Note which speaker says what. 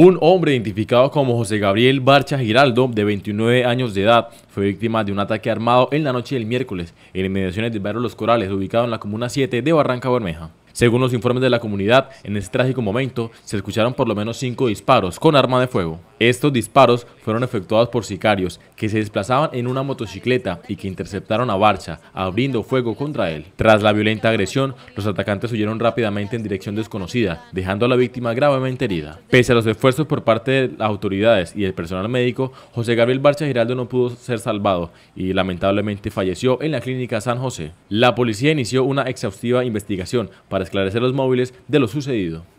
Speaker 1: Un hombre identificado como José Gabriel Barcha Giraldo, de 29 años de edad, fue víctima de un ataque armado en la noche del miércoles en inmediaciones del barrio Los Corales, ubicado en la comuna 7 de Barranca Bermeja. Según los informes de la comunidad, en este trágico momento se escucharon por lo menos cinco disparos con arma de fuego. Estos disparos fueron efectuados por sicarios que se desplazaban en una motocicleta y que interceptaron a Barcha, abriendo fuego contra él. Tras la violenta agresión, los atacantes huyeron rápidamente en dirección desconocida, dejando a la víctima gravemente herida. Pese a los esfuerzos por parte de las autoridades y el personal médico, José Gabriel Barcha Giraldo no pudo ser salvado y lamentablemente falleció en la clínica San José. La policía inició una exhaustiva investigación para esclarecer los móviles de lo sucedido.